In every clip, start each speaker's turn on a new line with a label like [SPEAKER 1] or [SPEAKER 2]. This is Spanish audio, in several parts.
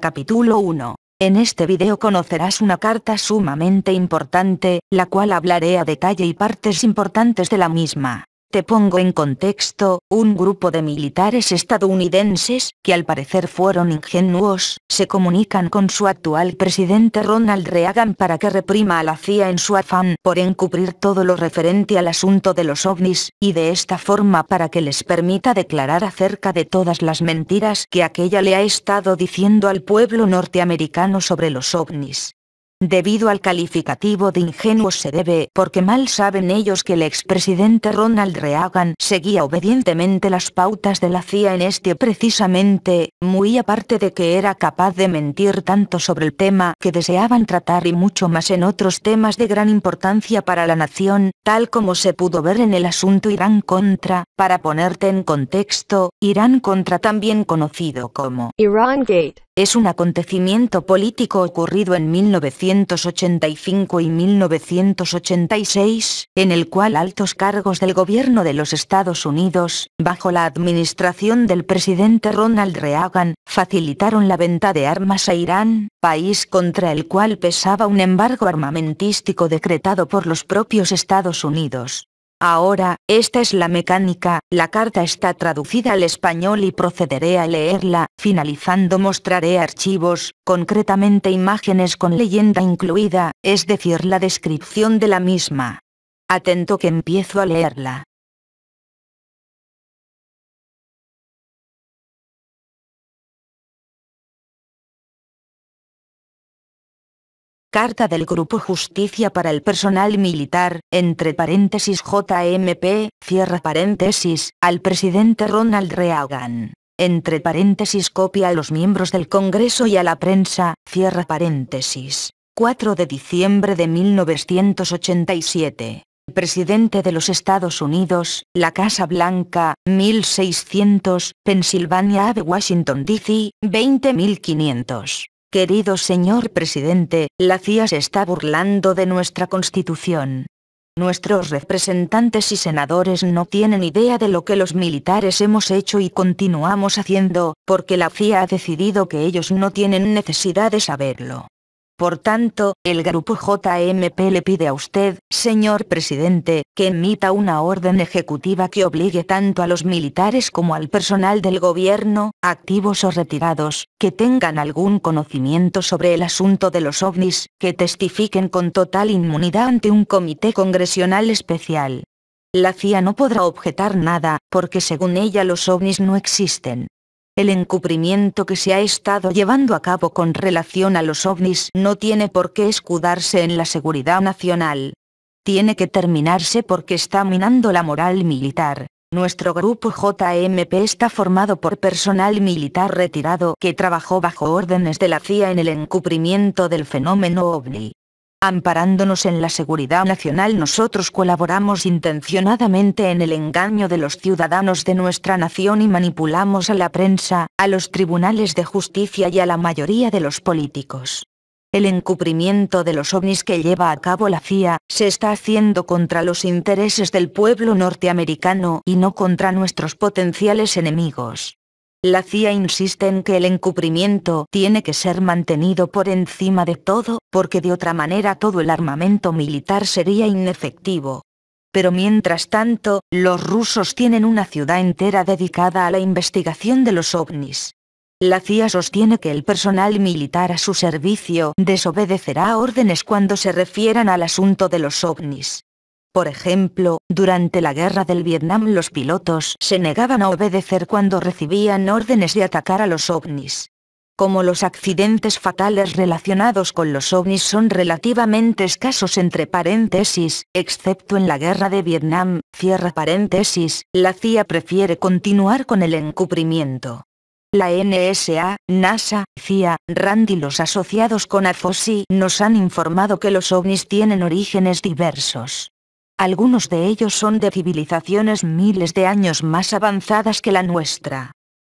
[SPEAKER 1] Capítulo 1. En este video conocerás una carta sumamente importante, la cual hablaré a detalle y partes importantes de la misma. Te pongo en contexto, un grupo de militares estadounidenses, que al parecer fueron ingenuos, se comunican con su actual presidente Ronald Reagan para que reprima a la CIA en su afán por encubrir todo lo referente al asunto de los ovnis, y de esta forma para que les permita declarar acerca de todas las mentiras que aquella le ha estado diciendo al pueblo norteamericano sobre los ovnis. Debido al calificativo de ingenuos se debe porque mal saben ellos que el expresidente Ronald Reagan seguía obedientemente las pautas de la CIA en este precisamente, muy aparte de que era capaz de mentir tanto sobre el tema que deseaban tratar y mucho más en otros temas de gran importancia para la nación, tal como se pudo ver en el asunto Irán contra, para ponerte en contexto, Irán contra también conocido como Iran Gate es un acontecimiento político ocurrido en 1985 y 1986, en el cual altos cargos del gobierno de los Estados Unidos, bajo la administración del presidente Ronald Reagan, facilitaron la venta de armas a Irán, país contra el cual pesaba un embargo armamentístico decretado por los propios Estados Unidos. Ahora, esta es la mecánica, la carta está traducida al español y procederé a leerla, finalizando mostraré archivos, concretamente imágenes con leyenda incluida, es decir la descripción de la misma. Atento que empiezo a leerla. Carta del Grupo Justicia para el Personal Militar, entre paréntesis JMP, cierra paréntesis, al presidente Ronald Reagan. Entre paréntesis copia a los miembros del Congreso y a la prensa, cierra paréntesis. 4 de diciembre de 1987. Presidente de los Estados Unidos, la Casa Blanca, 1600, Pensilvania Ave, Washington, D.C., 20500. Querido señor presidente, la CIA se está burlando de nuestra constitución. Nuestros representantes y senadores no tienen idea de lo que los militares hemos hecho y continuamos haciendo, porque la CIA ha decidido que ellos no tienen necesidad de saberlo. Por tanto, el grupo JMP le pide a usted, señor presidente, que emita una orden ejecutiva que obligue tanto a los militares como al personal del gobierno, activos o retirados, que tengan algún conocimiento sobre el asunto de los ovnis, que testifiquen con total inmunidad ante un comité congresional especial. La CIA no podrá objetar nada, porque según ella los ovnis no existen. El encubrimiento que se ha estado llevando a cabo con relación a los ovnis no tiene por qué escudarse en la seguridad nacional. Tiene que terminarse porque está minando la moral militar. Nuestro grupo JMP está formado por personal militar retirado que trabajó bajo órdenes de la CIA en el encubrimiento del fenómeno ovni. Amparándonos en la seguridad nacional nosotros colaboramos intencionadamente en el engaño de los ciudadanos de nuestra nación y manipulamos a la prensa, a los tribunales de justicia y a la mayoría de los políticos. El encubrimiento de los ovnis que lleva a cabo la CIA, se está haciendo contra los intereses del pueblo norteamericano y no contra nuestros potenciales enemigos. La CIA insiste en que el encubrimiento tiene que ser mantenido por encima de todo, porque de otra manera todo el armamento militar sería inefectivo. Pero mientras tanto, los rusos tienen una ciudad entera dedicada a la investigación de los ovnis. La CIA sostiene que el personal militar a su servicio desobedecerá órdenes cuando se refieran al asunto de los ovnis. Por ejemplo, durante la guerra del Vietnam los pilotos se negaban a obedecer cuando recibían órdenes de atacar a los ovnis. Como los accidentes fatales relacionados con los ovnis son relativamente escasos entre paréntesis, excepto en la guerra de Vietnam, cierra paréntesis, la CIA prefiere continuar con el encubrimiento. La NSA, NASA, CIA, RAND y los asociados con AFOSI nos han informado que los ovnis tienen orígenes diversos. Algunos de ellos son de civilizaciones miles de años más avanzadas que la nuestra.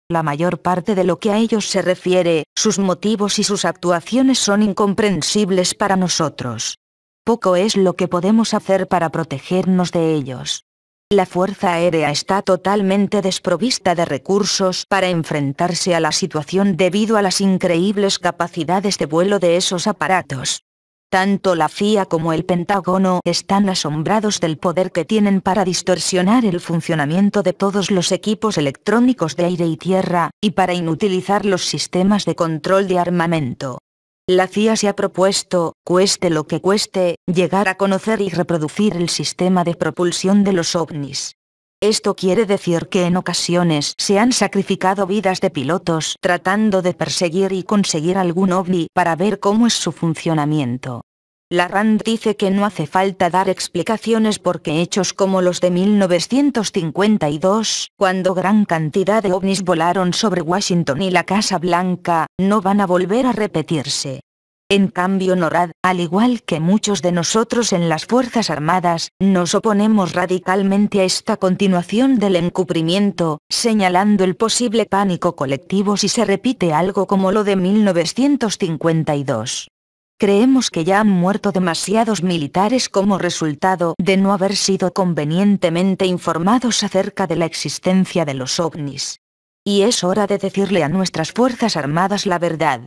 [SPEAKER 1] La mayor parte de lo que a ellos se refiere, sus motivos y sus actuaciones son incomprensibles para nosotros. Poco es lo que podemos hacer para protegernos de ellos. La Fuerza Aérea está totalmente desprovista de recursos para enfrentarse a la situación debido a las increíbles capacidades de vuelo de esos aparatos. Tanto la CIA como el Pentágono están asombrados del poder que tienen para distorsionar el funcionamiento de todos los equipos electrónicos de aire y tierra, y para inutilizar los sistemas de control de armamento. La CIA se ha propuesto, cueste lo que cueste, llegar a conocer y reproducir el sistema de propulsión de los ovnis. Esto quiere decir que en ocasiones se han sacrificado vidas de pilotos tratando de perseguir y conseguir algún ovni para ver cómo es su funcionamiento. La RAND dice que no hace falta dar explicaciones porque hechos como los de 1952, cuando gran cantidad de ovnis volaron sobre Washington y la Casa Blanca, no van a volver a repetirse. En cambio NORAD, al igual que muchos de nosotros en las Fuerzas Armadas, nos oponemos radicalmente a esta continuación del encubrimiento, señalando el posible pánico colectivo si se repite algo como lo de 1952. Creemos que ya han muerto demasiados militares como resultado de no haber sido convenientemente informados acerca de la existencia de los ovnis. Y es hora de decirle a nuestras Fuerzas Armadas la verdad.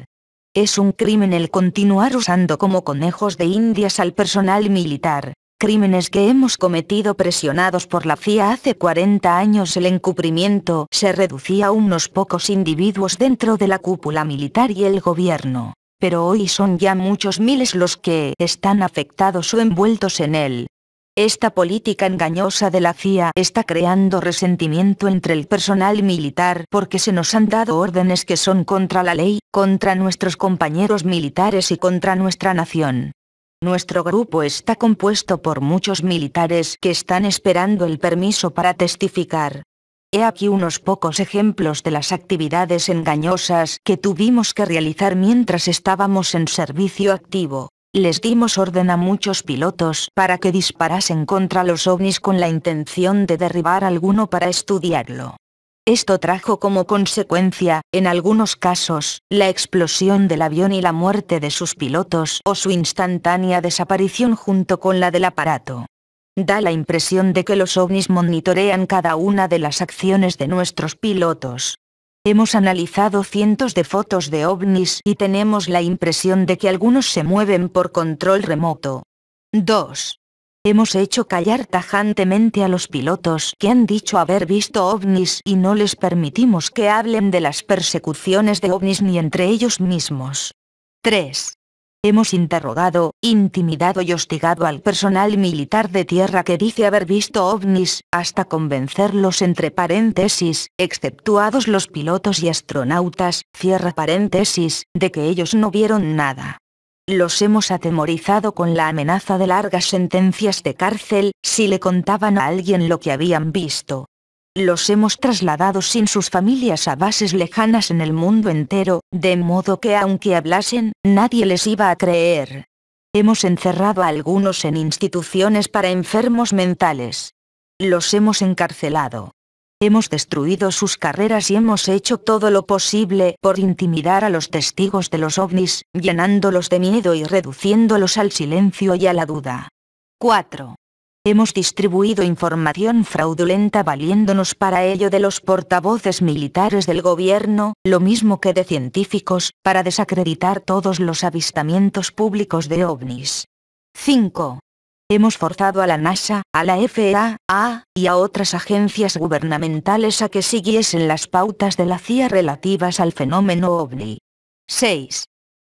[SPEAKER 1] Es un crimen el continuar usando como conejos de indias al personal militar. Crímenes que hemos cometido presionados por la CIA hace 40 años el encubrimiento se reducía a unos pocos individuos dentro de la cúpula militar y el gobierno pero hoy son ya muchos miles los que están afectados o envueltos en él, esta política engañosa de la CIA está creando resentimiento entre el personal militar porque se nos han dado órdenes que son contra la ley, contra nuestros compañeros militares y contra nuestra nación. Nuestro grupo está compuesto por muchos militares que están esperando el permiso para testificar. He aquí unos pocos ejemplos de las actividades engañosas que tuvimos que realizar mientras estábamos en servicio activo les dimos orden a muchos pilotos para que disparasen contra los ovnis con la intención de derribar alguno para estudiarlo. Esto trajo como consecuencia, en algunos casos, la explosión del avión y la muerte de sus pilotos o su instantánea desaparición junto con la del aparato. Da la impresión de que los ovnis monitorean cada una de las acciones de nuestros pilotos. Hemos analizado cientos de fotos de ovnis y tenemos la impresión de que algunos se mueven por control remoto. 2. Hemos hecho callar tajantemente a los pilotos que han dicho haber visto ovnis y no les permitimos que hablen de las persecuciones de ovnis ni entre ellos mismos. 3. Hemos interrogado, intimidado y hostigado al personal militar de tierra que dice haber visto ovnis, hasta convencerlos entre paréntesis, exceptuados los pilotos y astronautas, cierra paréntesis, de que ellos no vieron nada. Los hemos atemorizado con la amenaza de largas sentencias de cárcel, si le contaban a alguien lo que habían visto los hemos trasladado sin sus familias a bases lejanas en el mundo entero, de modo que aunque hablasen, nadie les iba a creer. Hemos encerrado a algunos en instituciones para enfermos mentales. Los hemos encarcelado. Hemos destruido sus carreras y hemos hecho todo lo posible por intimidar a los testigos de los ovnis, llenándolos de miedo y reduciéndolos al silencio y a la duda. 4. Hemos distribuido información fraudulenta valiéndonos para ello de los portavoces militares del gobierno, lo mismo que de científicos, para desacreditar todos los avistamientos públicos de ovnis. 5. Hemos forzado a la NASA, a la FAA, y a otras agencias gubernamentales a que siguiesen las pautas de la CIA relativas al fenómeno ovni. 6.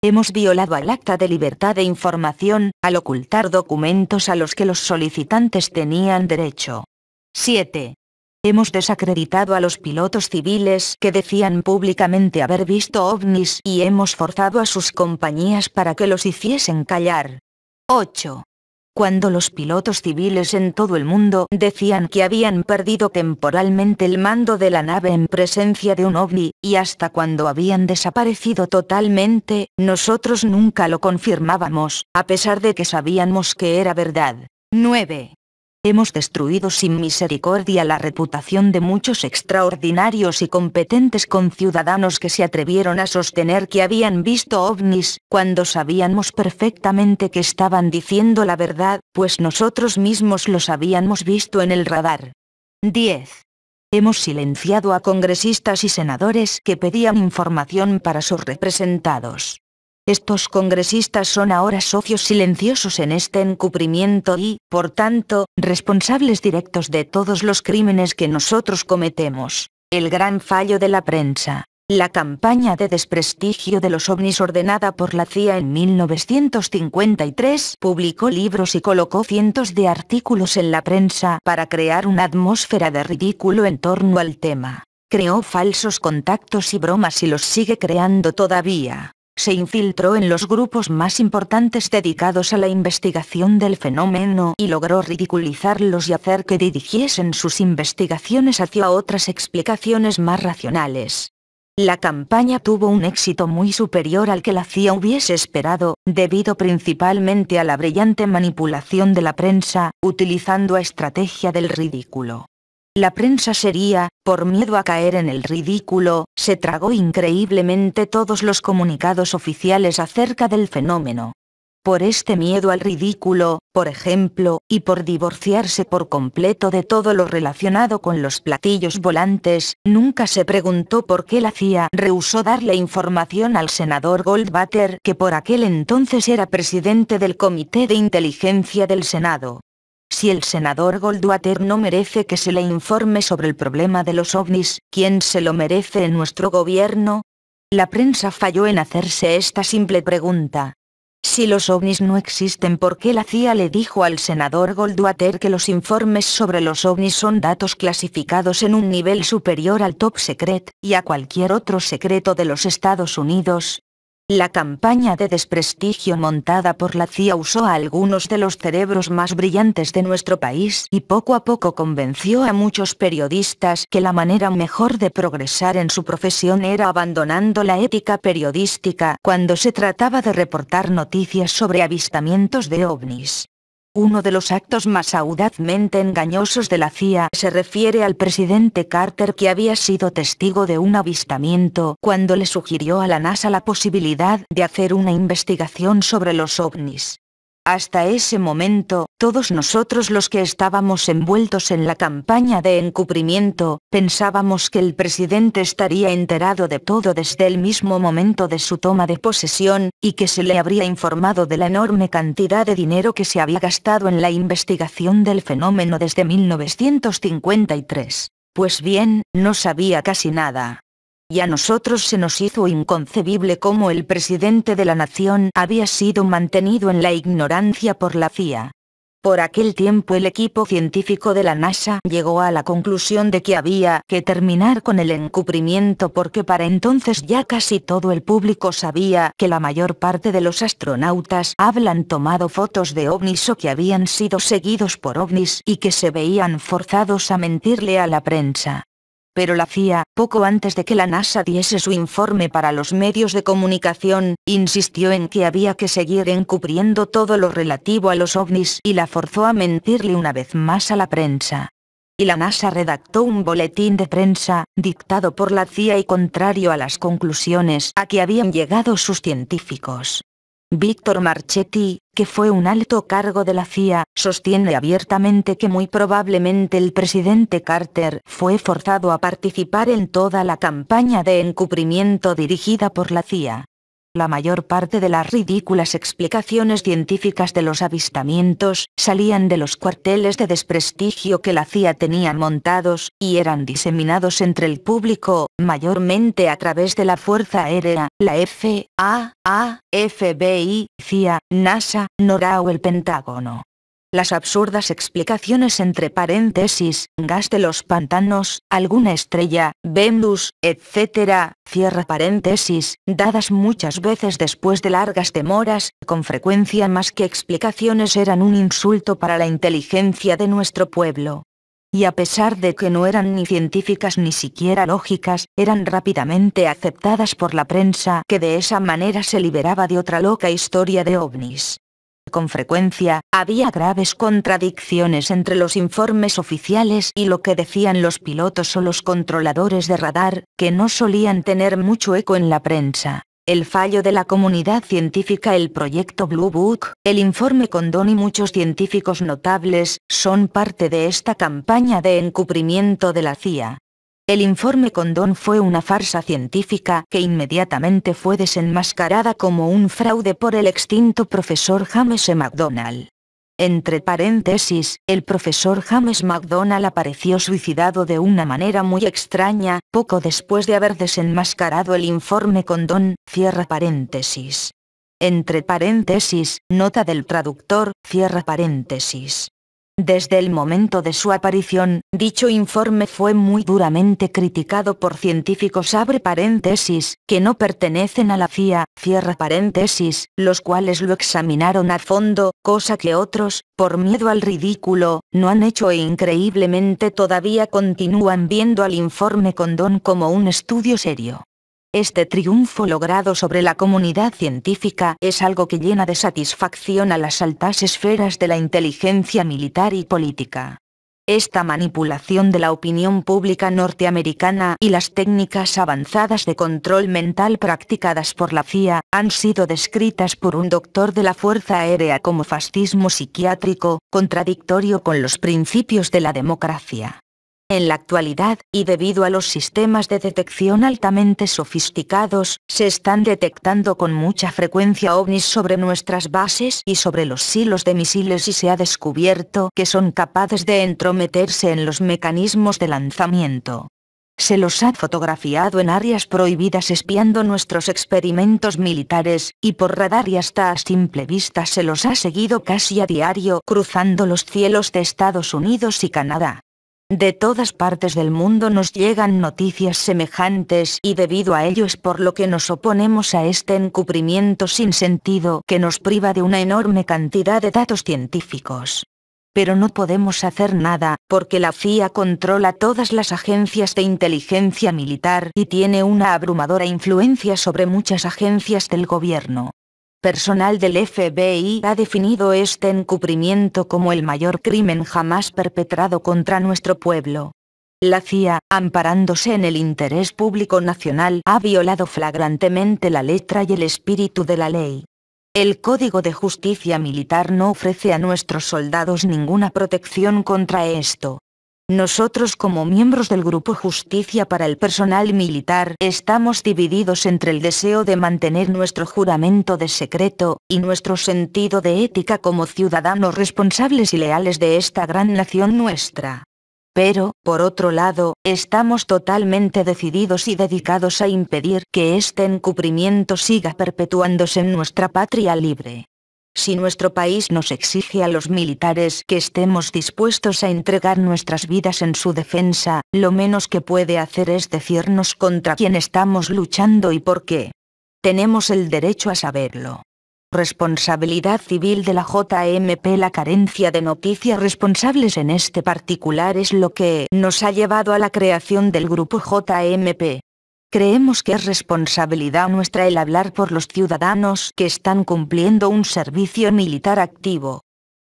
[SPEAKER 1] Hemos violado al Acta de Libertad de Información, al ocultar documentos a los que los solicitantes tenían derecho. 7. Hemos desacreditado a los pilotos civiles que decían públicamente haber visto ovnis y hemos forzado a sus compañías para que los hiciesen callar. 8 cuando los pilotos civiles en todo el mundo decían que habían perdido temporalmente el mando de la nave en presencia de un ovni, y hasta cuando habían desaparecido totalmente, nosotros nunca lo confirmábamos, a pesar de que sabíamos que era verdad. 9 hemos destruido sin misericordia la reputación de muchos extraordinarios y competentes conciudadanos que se atrevieron a sostener que habían visto ovnis, cuando sabíamos perfectamente que estaban diciendo la verdad, pues nosotros mismos los habíamos visto en el radar. 10. Hemos silenciado a congresistas y senadores que pedían información para sus representados. Estos congresistas son ahora socios silenciosos en este encubrimiento y, por tanto, responsables directos de todos los crímenes que nosotros cometemos. El gran fallo de la prensa. La campaña de desprestigio de los ovnis ordenada por la CIA en 1953 publicó libros y colocó cientos de artículos en la prensa para crear una atmósfera de ridículo en torno al tema. Creó falsos contactos y bromas y los sigue creando todavía se infiltró en los grupos más importantes dedicados a la investigación del fenómeno y logró ridiculizarlos y hacer que dirigiesen sus investigaciones hacia otras explicaciones más racionales. La campaña tuvo un éxito muy superior al que la CIA hubiese esperado, debido principalmente a la brillante manipulación de la prensa, utilizando a estrategia del ridículo. La prensa sería, por miedo a caer en el ridículo, se tragó increíblemente todos los comunicados oficiales acerca del fenómeno. Por este miedo al ridículo, por ejemplo, y por divorciarse por completo de todo lo relacionado con los platillos volantes, nunca se preguntó por qué la CIA rehusó darle información al senador Goldwater que por aquel entonces era presidente del Comité de Inteligencia del Senado. Si el senador Goldwater no merece que se le informe sobre el problema de los ovnis, ¿quién se lo merece en nuestro gobierno? La prensa falló en hacerse esta simple pregunta. Si los ovnis no existen, ¿por qué la CIA le dijo al senador Goldwater que los informes sobre los ovnis son datos clasificados en un nivel superior al top secret, y a cualquier otro secreto de los Estados Unidos? La campaña de desprestigio montada por la CIA usó a algunos de los cerebros más brillantes de nuestro país y poco a poco convenció a muchos periodistas que la manera mejor de progresar en su profesión era abandonando la ética periodística cuando se trataba de reportar noticias sobre avistamientos de ovnis. Uno de los actos más audazmente engañosos de la CIA se refiere al presidente Carter que había sido testigo de un avistamiento cuando le sugirió a la NASA la posibilidad de hacer una investigación sobre los ovnis. Hasta ese momento, todos nosotros los que estábamos envueltos en la campaña de encubrimiento, pensábamos que el presidente estaría enterado de todo desde el mismo momento de su toma de posesión, y que se le habría informado de la enorme cantidad de dinero que se había gastado en la investigación del fenómeno desde 1953. Pues bien, no sabía casi nada y a nosotros se nos hizo inconcebible cómo el presidente de la nación había sido mantenido en la ignorancia por la CIA. Por aquel tiempo el equipo científico de la NASA llegó a la conclusión de que había que terminar con el encubrimiento porque para entonces ya casi todo el público sabía que la mayor parte de los astronautas hablan tomado fotos de ovnis o que habían sido seguidos por ovnis y que se veían forzados a mentirle a la prensa pero la CIA, poco antes de que la NASA diese su informe para los medios de comunicación, insistió en que había que seguir encubriendo todo lo relativo a los ovnis y la forzó a mentirle una vez más a la prensa. Y la NASA redactó un boletín de prensa, dictado por la CIA y contrario a las conclusiones a que habían llegado sus científicos. Víctor Marchetti, que fue un alto cargo de la CIA, sostiene abiertamente que muy probablemente el presidente Carter fue forzado a participar en toda la campaña de encubrimiento dirigida por la CIA. La mayor parte de las ridículas explicaciones científicas de los avistamientos salían de los cuarteles de desprestigio que la CIA tenía montados, y eran diseminados entre el público, mayormente a través de la Fuerza Aérea, la FAA, FBI, CIA, NASA, NORA o el Pentágono las absurdas explicaciones entre paréntesis, gas de los pantanos, alguna estrella, Venus, etc., cierra paréntesis, dadas muchas veces después de largas demoras, con frecuencia más que explicaciones eran un insulto para la inteligencia de nuestro pueblo y a pesar de que no eran ni científicas ni siquiera lógicas, eran rápidamente aceptadas por la prensa que de esa manera se liberaba de otra loca historia de ovnis. Con frecuencia, había graves contradicciones entre los informes oficiales y lo que decían los pilotos o los controladores de radar, que no solían tener mucho eco en la prensa. El fallo de la comunidad científica El proyecto Blue Book, el informe Don y muchos científicos notables, son parte de esta campaña de encubrimiento de la CIA. El informe Condón fue una farsa científica que inmediatamente fue desenmascarada como un fraude por el extinto profesor James e. Mcdonald. Entre paréntesis, el profesor James MacDonald apareció suicidado de una manera muy extraña, poco después de haber desenmascarado el informe Condón, cierra paréntesis. Entre paréntesis, nota del traductor, cierra paréntesis. Desde el momento de su aparición, dicho informe fue muy duramente criticado por científicos abre paréntesis, que no pertenecen a la CIA, cierra paréntesis, los cuales lo examinaron a fondo, cosa que otros, por miedo al ridículo, no han hecho e increíblemente todavía continúan viendo al informe Condón como un estudio serio. Este triunfo logrado sobre la comunidad científica es algo que llena de satisfacción a las altas esferas de la inteligencia militar y política. Esta manipulación de la opinión pública norteamericana y las técnicas avanzadas de control mental practicadas por la CIA han sido descritas por un doctor de la Fuerza Aérea como fascismo psiquiátrico, contradictorio con los principios de la democracia. En la actualidad, y debido a los sistemas de detección altamente sofisticados, se están detectando con mucha frecuencia ovnis sobre nuestras bases y sobre los silos de misiles y se ha descubierto que son capaces de entrometerse en los mecanismos de lanzamiento. Se los ha fotografiado en áreas prohibidas espiando nuestros experimentos militares, y por radar y hasta a simple vista se los ha seguido casi a diario cruzando los cielos de Estados Unidos y Canadá. De todas partes del mundo nos llegan noticias semejantes y debido a ello es por lo que nos oponemos a este encubrimiento sin sentido que nos priva de una enorme cantidad de datos científicos. Pero no podemos hacer nada, porque la FIA controla todas las agencias de inteligencia militar y tiene una abrumadora influencia sobre muchas agencias del gobierno. Personal del FBI ha definido este encubrimiento como el mayor crimen jamás perpetrado contra nuestro pueblo. La CIA, amparándose en el interés público nacional, ha violado flagrantemente la letra y el espíritu de la ley. El Código de Justicia Militar no ofrece a nuestros soldados ninguna protección contra esto. Nosotros como miembros del Grupo Justicia para el Personal Militar estamos divididos entre el deseo de mantener nuestro juramento de secreto, y nuestro sentido de ética como ciudadanos responsables y leales de esta gran nación nuestra. Pero, por otro lado, estamos totalmente decididos y dedicados a impedir que este encubrimiento siga perpetuándose en nuestra patria libre si nuestro país nos exige a los militares que estemos dispuestos a entregar nuestras vidas en su defensa, lo menos que puede hacer es decirnos contra quién estamos luchando y por qué. Tenemos el derecho a saberlo. Responsabilidad civil de la JMP La carencia de noticias responsables en este particular es lo que nos ha llevado a la creación del grupo JMP. Creemos que es responsabilidad nuestra el hablar por los ciudadanos que están cumpliendo un servicio militar activo.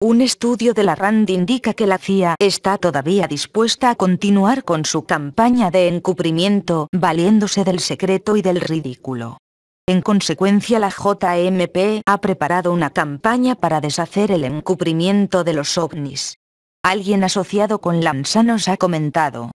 [SPEAKER 1] Un estudio de la RAND indica que la CIA está todavía dispuesta a continuar con su campaña de encubrimiento, valiéndose del secreto y del ridículo. En consecuencia la JMP ha preparado una campaña para deshacer el encubrimiento de los ovnis. Alguien asociado con nos ha comentado,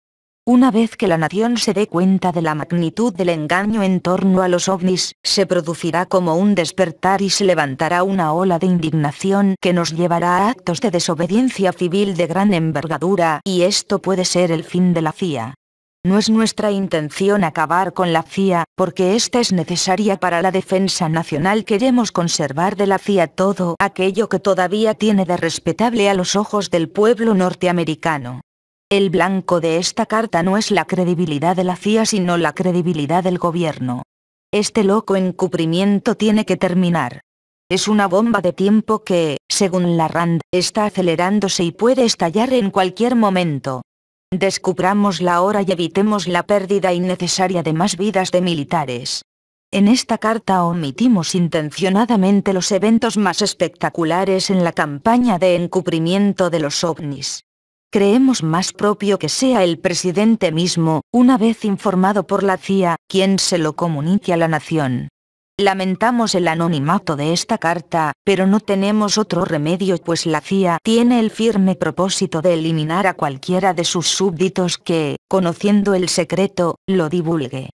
[SPEAKER 1] una vez que la nación se dé cuenta de la magnitud del engaño en torno a los ovnis, se producirá como un despertar y se levantará una ola de indignación que nos llevará a actos de desobediencia civil de gran envergadura y esto puede ser el fin de la CIA. No es nuestra intención acabar con la CIA, porque esta es necesaria para la defensa nacional. Queremos conservar de la CIA todo aquello que todavía tiene de respetable a los ojos del pueblo norteamericano. El blanco de esta carta no es la credibilidad de la CIA sino la credibilidad del gobierno. Este loco encubrimiento tiene que terminar. Es una bomba de tiempo que, según la RAND, está acelerándose y puede estallar en cualquier momento. Descubramos la hora y evitemos la pérdida innecesaria de más vidas de militares. En esta carta omitimos intencionadamente los eventos más espectaculares en la campaña de encubrimiento de los ovnis creemos más propio que sea el presidente mismo, una vez informado por la CIA, quien se lo comunique a la nación. Lamentamos el anonimato de esta carta, pero no tenemos otro remedio pues la CIA tiene el firme propósito de eliminar a cualquiera de sus súbditos que, conociendo el secreto, lo divulgue.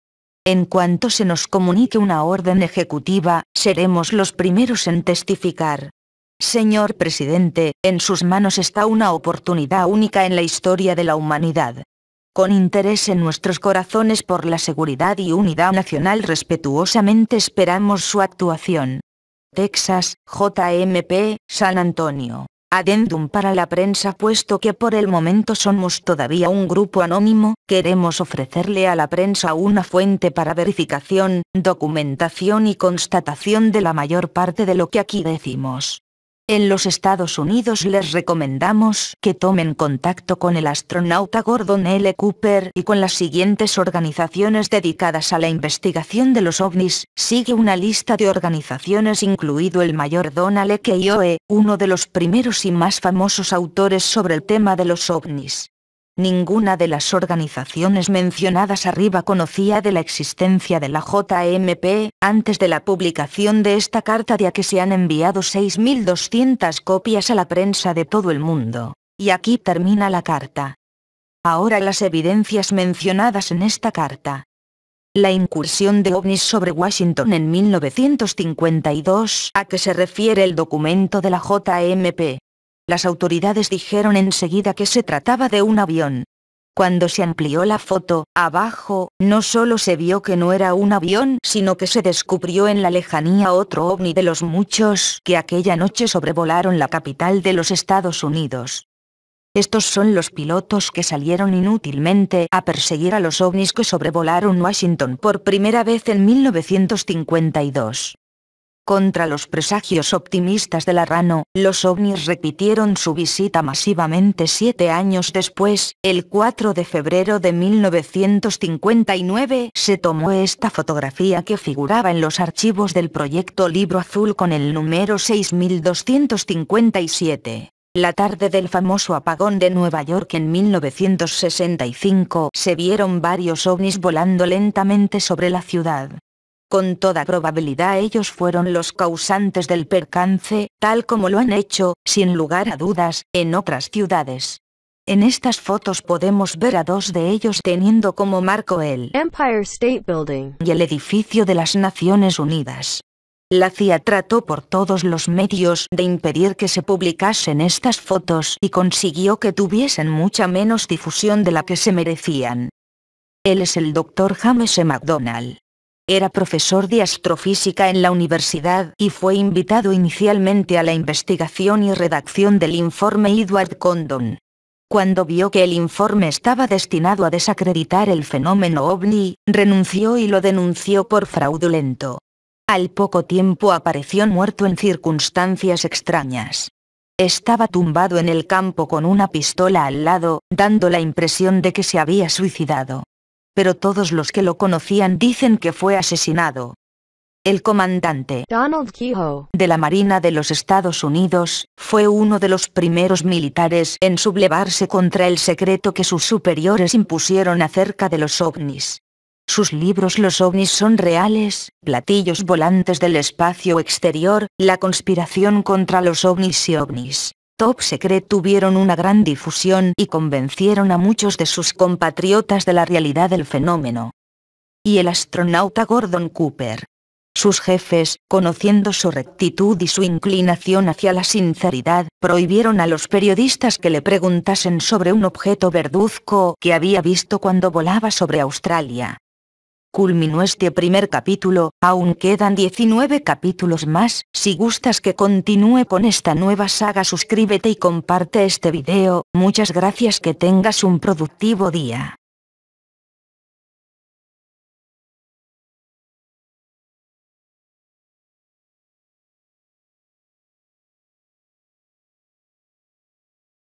[SPEAKER 1] En cuanto se nos comunique una orden ejecutiva, seremos los primeros en testificar. Señor presidente, en sus manos está una oportunidad única en la historia de la humanidad. Con interés en nuestros corazones por la seguridad y unidad nacional respetuosamente esperamos su actuación. Texas, JMP, San Antonio. Adendum para la prensa puesto que por el momento somos todavía un grupo anónimo, queremos ofrecerle a la prensa una fuente para verificación, documentación y constatación de la mayor parte de lo que aquí decimos. En los Estados Unidos les recomendamos que tomen contacto con el astronauta Gordon L. Cooper y con las siguientes organizaciones dedicadas a la investigación de los ovnis, sigue una lista de organizaciones incluido el mayor Donald E. uno de los primeros y más famosos autores sobre el tema de los ovnis. Ninguna de las organizaciones mencionadas arriba conocía de la existencia de la JMP, antes de la publicación de esta carta ya que se han enviado 6.200 copias a la prensa de todo el mundo. Y aquí termina la carta. Ahora las evidencias mencionadas en esta carta. La incursión de ovnis sobre Washington en 1952 a que se refiere el documento de la JMP. Las autoridades dijeron enseguida que se trataba de un avión. Cuando se amplió la foto, abajo, no solo se vio que no era un avión, sino que se descubrió en la lejanía otro ovni de los muchos que aquella noche sobrevolaron la capital de los Estados Unidos. Estos son los pilotos que salieron inútilmente a perseguir a los ovnis que sobrevolaron Washington por primera vez en 1952. Contra los presagios optimistas de Rano, los ovnis repitieron su visita masivamente siete años después, el 4 de febrero de 1959 se tomó esta fotografía que figuraba en los archivos del proyecto Libro Azul con el número 6257. La tarde del famoso apagón de Nueva York en 1965 se vieron varios ovnis volando lentamente sobre la ciudad. Con toda probabilidad ellos fueron los causantes del percance, tal como lo han hecho, sin lugar a dudas, en otras ciudades. En estas fotos podemos ver a dos de ellos teniendo como marco el Empire State Building y el edificio de las Naciones Unidas. La CIA trató por todos los medios de impedir que se publicasen estas fotos y consiguió que tuviesen mucha menos difusión de la que se merecían. Él es el Dr. James McDonald. Era profesor de astrofísica en la universidad y fue invitado inicialmente a la investigación y redacción del informe Edward Condon. Cuando vio que el informe estaba destinado a desacreditar el fenómeno ovni, renunció y lo denunció por fraudulento. Al poco tiempo apareció muerto en circunstancias extrañas. Estaba tumbado en el campo con una pistola al lado, dando la impresión de que se había suicidado pero todos los que lo conocían dicen que fue asesinado. El comandante Donald Kehoe de la Marina de los Estados Unidos fue uno de los primeros militares en sublevarse contra el secreto que sus superiores impusieron acerca de los ovnis. Sus libros Los ovnis son reales, Platillos volantes del espacio exterior, La conspiración contra los ovnis y ovnis. Top Secret tuvieron una gran difusión y convencieron a muchos de sus compatriotas de la realidad del fenómeno. Y el astronauta Gordon Cooper. Sus jefes, conociendo su rectitud y su inclinación hacia la sinceridad, prohibieron a los periodistas que le preguntasen sobre un objeto verduzco que había visto cuando volaba sobre Australia. Culminó este primer capítulo, aún quedan 19 capítulos más, si gustas que continúe con esta nueva saga suscríbete y comparte este video, muchas gracias que tengas un productivo día.